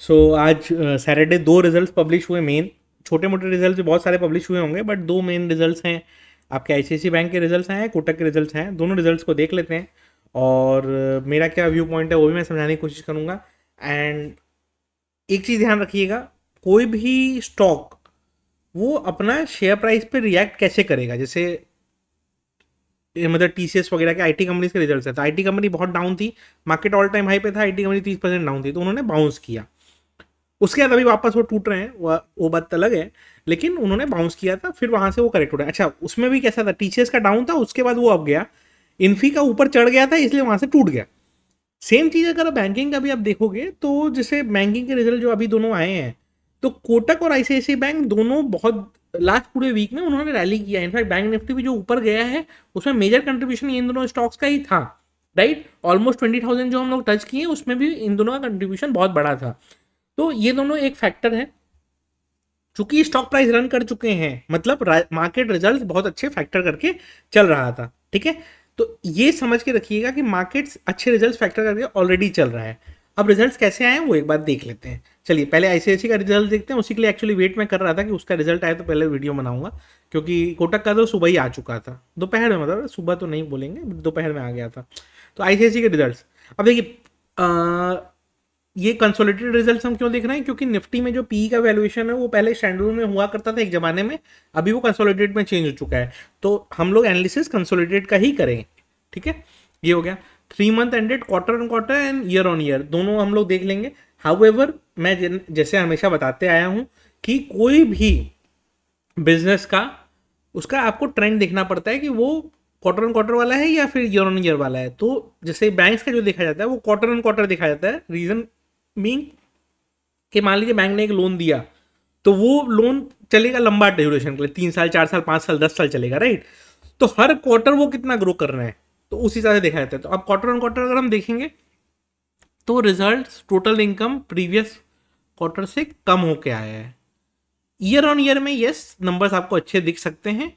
सो so, आज Saturday uh, दो result publish हुए मेन छोटे मोटे रिजल्ट बहुत सारे पब्लिश हुए होंगे बट दो मेन रिजल्ट हैं आपके आई बैंक के रिजल्ट हैं कोटक के रिजल्ट हैं दोनों रिजल्ट को देख लेते हैं और uh, मेरा क्या व्यू पॉइंट है वो भी मैं समझाने की कोशिश करूँगा एंड एक चीज़ ध्यान रखिएगा कोई भी स्टॉक वो अपना शेयर प्राइस पे रिएक्ट कैसे करेगा जैसे मतलब टी एस वगैरह के आई टी कंपनीज के रिजल्ट है तो आई टी कंपनी बहुत डाउन थी मार्केट ऑल टाइम हाई पे था आई टी कंपनी तीस परसेंट डाउन थी तो उन्होंने बाउंस किया उसके बाद अभी वापस वो टूट रहे हैं वो वो बात अलग है लेकिन उन्होंने बाउंस किया था फिर वहाँ से वो करेक्ट हो रहा है अच्छा उसमें भी कैसा था टीचर्स का डाउन था उसके बाद वो अब गया इन्फी का ऊपर चढ़ गया था इसलिए वहाँ से टूट गया सेम चीज़ अगर आप बैंकिंग का भी आप देखोगे तो जैसे बैंकिंग के रिजल्ट जो अभी दोनों आए हैं तो कोटक और आई बैंक दोनों बहुत लास्ट पूरे वीक में उन्होंने रैली किया इनफैक्ट बैंक निफ्टी भी जो ऊपर गया है उसमें मेजर कंट्रीब्यूशन इन दोनों स्टॉक्स का ही था राइट ऑलमोस्ट ट्वेंटी थाउजेंड जो हम लोग टच किए उसमें भी इन दोनों का कंट्रीब्यूशन बहुत बड़ा था तो ये दोनों एक फैक्टर है चूंकि स्टॉक प्राइस रन कर चुके हैं मतलब मार्केट रिजल्ट बहुत अच्छे फैक्टर करके चल रहा था ठीक है तो ये समझ के रखिएगा कि मार्केट्स अच्छे रिजल्ट फैक्टर करके ऑलरेडी चल रहा है अब रिजल्ट्स कैसे आए वो एक बार देख लेते हैं चलिए पहले आईसीआईसी का रिजल्ट देखते हैं उसी के लिए एक्चुअली वेट में कर रहा था कि उसका रिजल्ट आया तो पहले वीडियो बनाऊंगा क्योंकि कोटक का तो सुबह ही आ चुका था दोपहर में मतलब सुबह तो नहीं बोलेंगे दोपहर में आ गया था तो आईसीआईसी के रिजल्ट अब देखिए ये कंसोलिडेटेड रिजल्ट हम क्यों देख रहे हैं क्योंकि निफ्टी में जो पी e का वैल्यूएशन है वो पहले स्टैंडर्ड में हुआ करता था एक जमाने में अभी वो कंसोलिडेट में चेंज हो चुका है तो हम लोग एनालिसिस कंसोलिडेट का ही करें ठीक है ये हो गया three month ended quarter on quarter and year on year दोनों हम लोग देख लेंगे हाउ मैं जैसे हमेशा बताते आया हूँ कि कोई भी बिजनेस का उसका आपको ट्रेंड देखना पड़ता है कि वो क्वार्टर ऑन क्वार्टर वाला है या फिर ईयर ऑन ईयर वाला है तो जैसे बैंक्स का जो देखा जाता है वो क्वार्टर ऑन क्वार्टर देखा जाता है रीजन मीन कि मान लीजिए बैंक ने एक लोन दिया तो वो लोन चलेगा लंबा ड्यूरेशन के लिए तीन साल चार साल पाँच साल दस साल चलेगा राइट तो हर क्वार्टर वो कितना ग्रो कर रहे हैं तो उस हिसाब से देखा जाता है तो अब क्वार्टर ऑन क्वार्टर अगर हम देखेंगे तो result total income previous quarter से कम होके आया है ईयर ऑन ईयर में यस नंबर्स आपको अच्छे दिख सकते हैं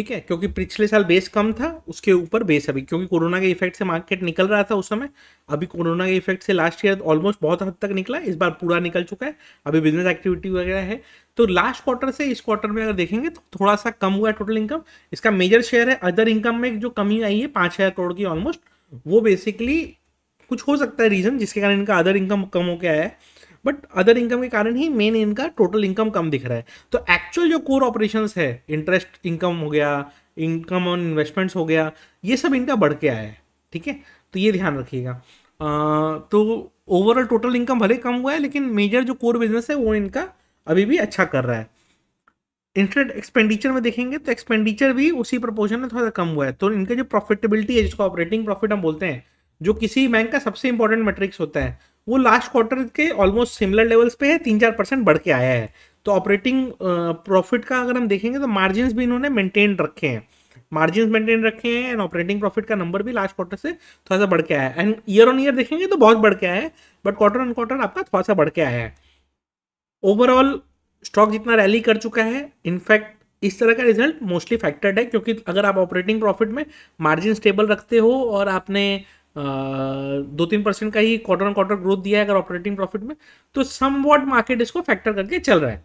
ठीक है क्योंकि पिछले साल बेस कम था उसके ऊपर बेस अभी क्योंकि कोरोना के इफेक्ट से मार्केट निकल रहा था उस समय अभी कोरोना के इफेक्ट से लास्ट ईयर ऑलमोस्ट बहुत हद तक निकला इस बार पूरा निकल चुका है अभी बिजनेस एक्टिविटी वगैरह है तो लास्ट क्वार्टर से इस क्वार्टर में अगर देखेंगे तो थोड़ा सा कम हुआ है टोटल इनकम इसका मेजर शेयर है अदर इनकम में जो कमी आई है पाँच हज़ार करोड़ की ऑलमोस्ट वो बेसिकली कुछ हो सकता है रीज़न जिसके कारण इनका अदर इनकम कम होकर आया है बट अदर इनकम के कारण ही मेन इनका टोटल इनकम कम दिख रहा है तो एक्चुअल जो कोर ऑपरेशन है इंटरेस्ट इनकम हो गया इनकम ऑन इन्वेस्टमेंट्स हो गया ये सब इनका बढ़ के आया है ठीक है तो ये ध्यान रखिएगा तो ओवरऑल टोटल इनकम भले कम हुआ है लेकिन मेजर जो कोर बिजनेस है वो इनका अभी भी अच्छा कर रहा है इंस्टेंट एक्सपेंडिचर में देखेंगे तो एक्सपेंडिचर भी उसी प्रपोर्शन में थोड़ा सा कम हुआ है तो इनका जो प्रॉफिटेबिलिटी है जिसको ऑपरेटिंग प्रॉफिट हम बोलते हैं जो किसी बैंक का सबसे इंपॉर्टेंट मेट्रिक्स होता है वो लास्ट क्वार्टर के ऑलमोस्ट सिमिलर लेवल्स पे है तीन चार परसेंट बढ़ के आया है तो ऑपरेटिंग प्रॉफिट का अगर हम देखेंगे तो मार्जिन भी इन्होंने मेंटेन रखे हैं मार्जिन मेंटेन रखे हैं एंड ऑपरेटिंग प्रॉफिट का नंबर भी लास्ट क्वार्टर से थोड़ा सा बढ़ के आया है एंड ईयर ऑन ईयर देखेंगे तो बहुत बढ़ के आया है बट क्वार्टर ऑन क्वार्टर आपका थोड़ा सा बढ़ के आया है ओवरऑल स्टॉक जितना रैली कर चुका है इनफैक्ट इस तरह का रिजल्ट मोस्टली फैक्टर्ड है क्योंकि अगर आप ऑपरेटिंग प्रॉफिट में मार्जिन स्टेबल रखते हो और आपने दो तीन परसेंट का ही क्वार्टर ऑन क्वार्टर ग्रोथ दिया है अगर ऑपरेटिंग प्रॉफिट में तो सम वॉट मार्केट इसको फैक्टर करके चल रहा है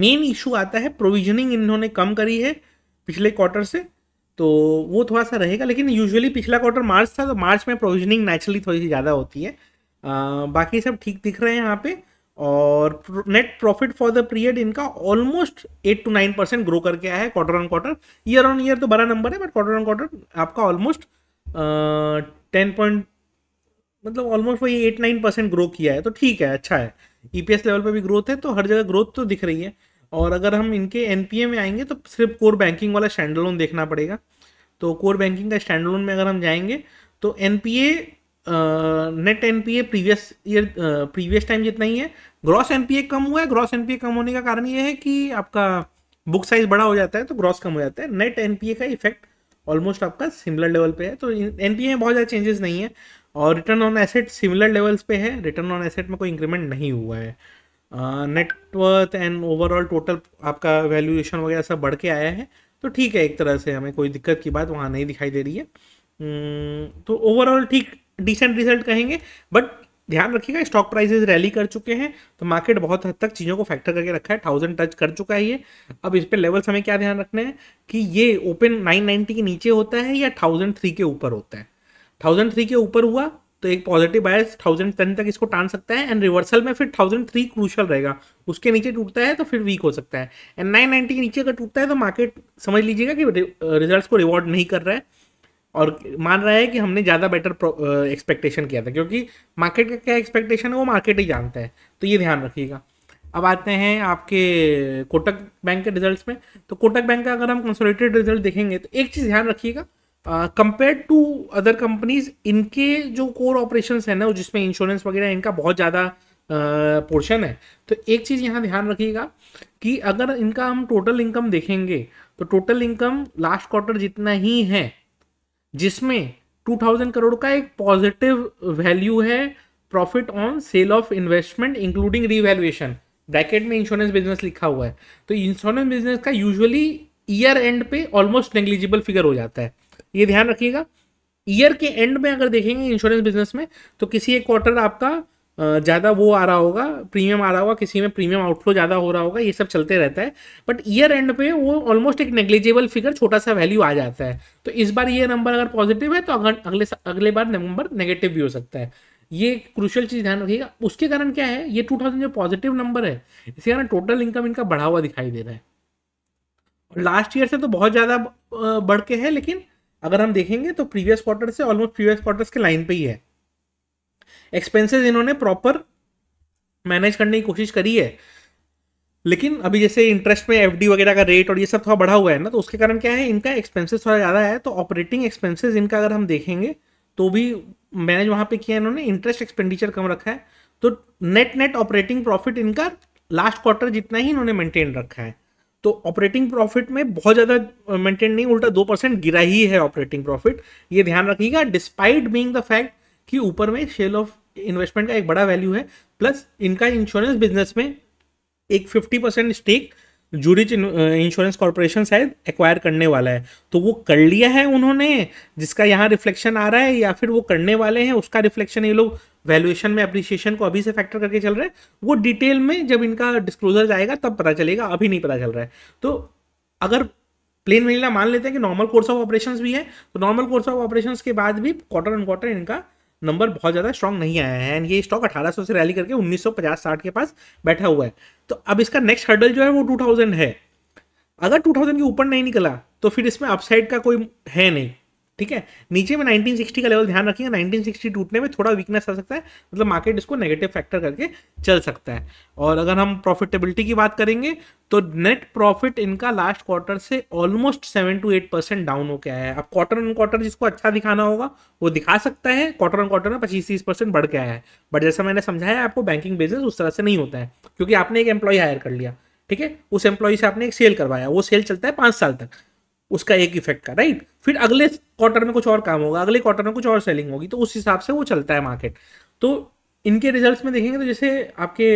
मेन इशू आता है प्रोविजनिंग इन्होंने कम करी है पिछले क्वार्टर से तो वो थोड़ा सा रहेगा लेकिन यूजुअली पिछला क्वार्टर मार्च था तो मार्च में प्रोविजनिंग नेचुरली थोड़ी सी ज़्यादा होती है आ, बाकी सब ठीक दिख रहे हैं यहाँ पे और net profit for the period इनका almost eight to nine percent grow करके आया है quarter on quarter year on year तो बड़ा नंबर है बट क्वार्टर ऑन क्वार्टर आपका ऑलमोस्ट टेन पॉइंट मतलब ऑलमोस्ट वही एट नाइन परसेंट ग्रो किया है तो ठीक है अच्छा है ई लेवल पर भी ग्रोथ है तो हर जगह ग्रोथ तो दिख रही है और अगर हम इनके एन में आएंगे तो सिर्फ कोर बैंकिंग वाला स्टैंड लोन देखना पड़ेगा तो कोर बैंकिंग का स्टैंड लोन में अगर हम जाएंगे तो N net N previous year previous time जितना ही है ग्रॉस एन कम हुआ है ग्रॉस एन कम होने का कारण ये है कि आपका बुक साइज बड़ा हो जाता है तो ग्रॉस कम हो जाता है नेट एन का इफेक्ट ऑलमोस्ट आपका सिमिलर लेवल पे है तो एन में बहुत ज़्यादा चेंजेस नहीं है और return on asset similar levels पे है रिटर्न ऑन एसेट में कोई इंक्रीमेंट नहीं हुआ है नेटवर्थ एंड ओवरऑल टोटल आपका वैल्यूएशन वगैरह सब बढ़ के आया है तो ठीक है एक तरह से हमें कोई दिक्कत की बात वहाँ नहीं दिखाई दे रही है तो ओवरऑल ठीक डिसेंट रिजल्ट कहेंगे बट ध्यान रखिएगा स्टॉक प्राइसेस रैली कर चुके हैं तो मार्केट बहुत हद तक चीज़ों को फैक्टर करके रखा है थाउजेंड टच कर चुका है ये अब इस पर लेवल्स हमें क्या ध्यान रखना है कि ये ओपन नाइन नाइन्टी के नीचे होता है या थाउजेंड थ्री के ऊपर होता है थाउजेंड थ्री के ऊपर हुआ तो एक पॉजिटिव बायस थाउजेंड टेन तक इसको टान सकता है एंड रिवर्सल में फिर थाउजेंड थ्री क्रूशल रहेगा उसके नीचे टूटता है तो फिर वीक हो सकता है एंड नाइन नाइन्टी के नीचे अगर टूटता है तो मार्केट समझ लीजिएगा कि रिजल्ट को रिवॉर्ड नहीं कर रहा है और मान रहा है कि हमने ज़्यादा बेटर एक्सपेक्टेशन किया था क्योंकि मार्केट का क्या एक्सपेक्टेशन है वो मार्केट ही जानता है तो ये ध्यान रखिएगा अब आते हैं आपके कोटक बैंक के रिजल्ट्स में तो कोटक बैंक का अगर हम कंसोलिडेटेड रिजल्ट देखेंगे तो एक चीज़ ध्यान रखिएगा कंपेयर टू अदर कंपनीज इनके जो कोर ऑपरेशन है ना जिसमें इंश्योरेंस वगैरह इनका बहुत ज़्यादा पोर्शन है तो एक चीज़ यहाँ ध्यान रखिएगा कि अगर इनका हम टोटल इनकम देखेंगे तो टोटल इनकम लास्ट क्वार्टर जितना ही है जिसमें 2000 करोड़ का एक पॉजिटिव वैल्यू है profit on sale of investment including revaluation bracket में इंश्योरेंस बिजनेस लिखा हुआ है तो इंश्योरेंस बिजनेस का यूजुअली ईयर एंड पे ऑलमोस्ट नेग्लिजिबल फिगर हो जाता है ये ध्यान रखिएगा ईयर के एंड में अगर देखेंगे इंश्योरेंस बिजनेस में तो किसी एक क्वार्टर आपका ज़्यादा वो आ रहा होगा प्रीमियम आ रहा होगा किसी में प्रीमियम आउटफ्लो ज़्यादा हो रहा होगा ये सब चलते रहता है बट ईयर एंड पे वो ऑलमोस्ट एक नेग्लिजिबल फिगर छोटा सा वैल्यू आ जाता है तो इस बार ये नंबर अगर पॉजिटिव है तो अगर अगले अगले बार नंबर नेगेटिव भी हो सकता है ये क्रुशियल चीज़ ध्यान रखिएगा उसके कारण क्या है ये टू थाउजेंड जो पॉजिटिव नंबर है इसके कारण टोटल इनकम इनका बढ़ा हुआ दिखाई दे रहा है लास्ट ईयर से तो बहुत ज़्यादा बढ़ के है लेकिन अगर हम देखेंगे तो प्रीवियस क्वार्टर से ऑलमोस्ट प्रीवियस क्वार्टर्स के लाइन पे ही है एक्सपेंसेस इन्होंने प्रॉपर मैनेज करने की कोशिश करी है लेकिन अभी जैसे इंटरेस्ट में एफ वगैरह का रेट और ये सब थोड़ा बढ़ा हुआ है ना तो उसके कारण क्या है इनका एक्सपेंसेस थोड़ा ज़्यादा है तो ऑपरेटिंग एक्सपेंसेस इनका अगर हम देखेंगे तो भी मैनेज वहाँ पे किया है इन्होंने इंटरेस्ट एक्सपेंडिचर कम रखा है तो नेट नेट ऑपरेटिंग प्रॉफिट इनका लास्ट क्वार्टर जितना ही इन्होंने मेंटेन रखा है तो ऑपरेटिंग प्रॉफिट में बहुत ज़्यादा मेंटेन नहीं उल्टा दो परसेंट गिरा ही है ऑपरेटिंग प्रॉफिट ये ध्यान रखिएगा डिस्पाइट बींग द फैक्ट कि ऊपर में शेल ऑफ इन्वेस्टमेंट का एक बड़ा वैल्यू है प्लस इनका इंश्योरेंस बिजनेस में एक fifty percent stake Zurich insurance corporation शायद एक्वायर करने वाला है तो वो कर लिया है उन्होंने जिसका यहाँ रिफ्लेक्शन आ रहा है या फिर वो करने वाले हैं उसका रिफ्लेक्शन ये लोग वैल्यूएशन में अप्रिसिएशन को अभी से फैक्टर करके चल रहे हैं वो डिटेल में जब इनका डिस्क्लोजर जाएगा तब पता चलेगा अभी नहीं पता चल रहा है तो अगर प्लेन वनीला मान लेते हैं कि नॉर्मल कोर्स ऑफ ऑपरेशंस भी है तो नॉर्मल कोर्स ऑफ ऑपरेशंस के बाद भी क्वार्टर एंड क्वार्टर इनका नंबर बहुत ज़्यादा स्ट्रॉन्ग नहीं आया है एंड ये स्टॉक 1800 से रैली करके 1950-60 के पास बैठा हुआ है तो अब इसका नेक्स्ट हर्डल जो है वो 2000 है अगर 2000 के ऊपर नहीं निकला तो फिर इसमें अपसाइड का कोई है नहीं ठीक है नीचे में 1960 का लेवल ध्यान रखिए 1960 टूटने में थोड़ा वीकनेस आ सकता है मतलब मार्केट इसको नेगेटिव फैक्टर करके चल सकता है और अगर हम प्रॉफिटेबिलिटी की बात करेंगे तो नेट प्रॉफिट इनका लास्ट क्वार्टर से almost seven to eight percent down हो गया है अब क्वार्टर ऑन क्वार्टर जिसको अच्छा दिखाना होगा वो दिखा सकता है क्वार्टर ऑन क्वार्टर में पच्चीस तीस परसेंट बढ़ गया है बट जैसा मैंने समझाया आपको बैंकिंग बिजनेस उस तरह से नहीं होता है क्योंकि आपने एक एम्प्लॉय हायर कर लिया ठीक है उस एम्प्लॉय से आपने एक सेल करवाया वो सेल चलता है पांच साल तक उसका एक इफेक्ट का राइट फिर अगले क्वार्टर में कुछ और काम होगा अगले क्वार्टर में कुछ और सेलिंग होगी तो उस हिसाब से वो चलता है मार्केट तो इनके रिजल्ट्स में देखेंगे तो जैसे आपके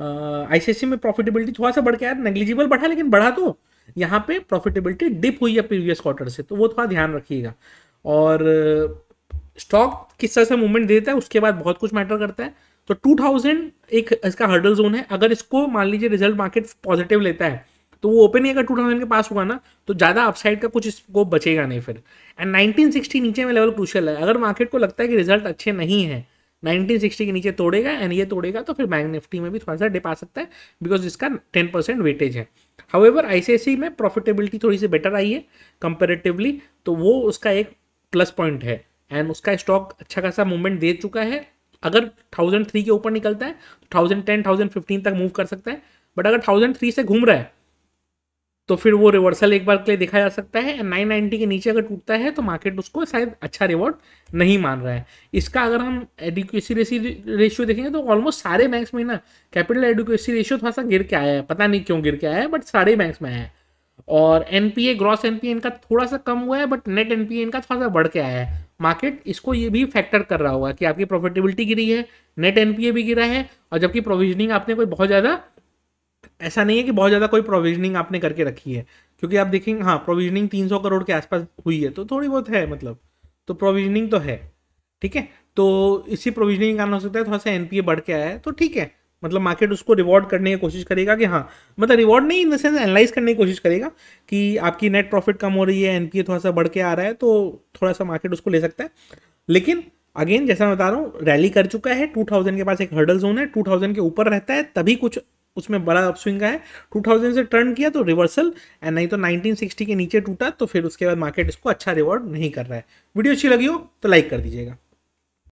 आईसीआईसी में प्रॉफिटेबिलिटी थोड़ा सा बढ़ के आया नेग्लिजिबल बढ़ा लेकिन बढ़ा तो यहाँ पे प्रॉफिटेबिलिटी डिप हुई है प्रीवियस क्वार्टर से तो वो थोड़ा ध्यान रखिएगा और स्टॉक किस तरह से मूवमेंट देता है उसके बाद बहुत कुछ मैटर करता है तो 2000 एक इसका हर्डल जोन है अगर इसको मान लीजिए रिजल्ट मार्केट पॉजिटिव लेता है तो वो ओपनिंग अगर थाउजेंड के पास हुआ ना तो ज़्यादा अपसाइड का कुछ स्कोप बचेगा नहीं फिर एंड सिक्सटी नीचे में लेवल क्रूशल है अगर मार्केट को लगता है कि रिजल्ट अच्छे नहीं है 1960 के नीचे तोड़ेगा एंड ये तोड़ेगा तो फिर बैंक निफ्टी में भी थोड़ा सा डिप आ सकता है बिकॉज इसका 10 परसेंट वेटेज है हाउएवर आईसीआईसी में प्रॉफिटेबिलिटी थोड़ी सी बेटर आई है कंपेरेटिवली तो वो उसका एक प्लस पॉइंट है एंड उसका स्टॉक अच्छा खासा मूवमेंट दे चुका है अगर थाउजेंड थ्री के ऊपर निकलता है तो थाउजेंड टेन थाउजेंड फिफ्टीन तक मूव कर सकता है बट अगर थाउजेंड थ्री से घूम रहा है तो फिर वो रिवर्सल एक बार के लिए देखा जा सकता है नाइन नाइन्टी के नीचे अगर टूटता है तो मार्केट उसको शायद अच्छा रिवॉर्ड नहीं मान रहा है इसका अगर हम एडुकेसी रेशियो देखेंगे तो ऑलमोस्ट सारे बैंक्स में ना कैपिटल एडुकेसी रेशियो थोड़ा सा गिर के आया है पता नहीं क्यों गिर के आया है बट सारे बैंक्स में आया है और एन ग्रॉस एन इनका थोड़ा सा कम हुआ है बट नेट एन इनका थोड़ा सा बढ़ के आया है मार्केट इसको ये भी फैक्टर कर रहा होगा कि आपकी प्रॉफिटेबिलिटी गिरी है नेट एन भी गिरा है और जबकि प्रोविजनिंग आपने कोई बहुत ज़्यादा ऐसा नहीं है कि बहुत ज़्यादा कोई प्रोविजनिंग आपने करके रखी है क्योंकि आप देखेंगे हाँ प्रोविजनिंग तीन सौ करोड़ के आसपास हुई है तो थोड़ी बहुत है मतलब तो प्रोविजनिंग तो है ठीक है तो इसी प्रोविजनिंग कारण हो सकता है थोड़ा सा एनपीए बढ़ के आया है तो ठीक है मतलब मार्केट उसको रिवॉर्ड करने की कोशिश करेगा कि हाँ मतलब रिवॉर्ड नहीं इन द सेंस एनालाइज करने की कोशिश करेगा कि आपकी नेट प्रॉफिट कम हो रही है एनपीए थोड़ा सा बढ़ के आ रहा है तो थोड़ा सा मार्केट उसको ले सकता है लेकिन अगेन जैसा मैं बता रहा हूँ रैली कर चुका है थाउजेंड के पास एक हर्डल जोन है थाउजेंड के ऊपर रहता है तभी कुछ उसमें बड़ा अपस्विंग है 2000 से टर्न किया तो रिवर्सल एंड नहीं तो 1960 के नीचे टूटा तो फिर उसके बाद मार्केट इसको अच्छा रिवॉर्ड नहीं कर रहा है वीडियो अच्छी लगी हो तो लाइक कर दीजिएगा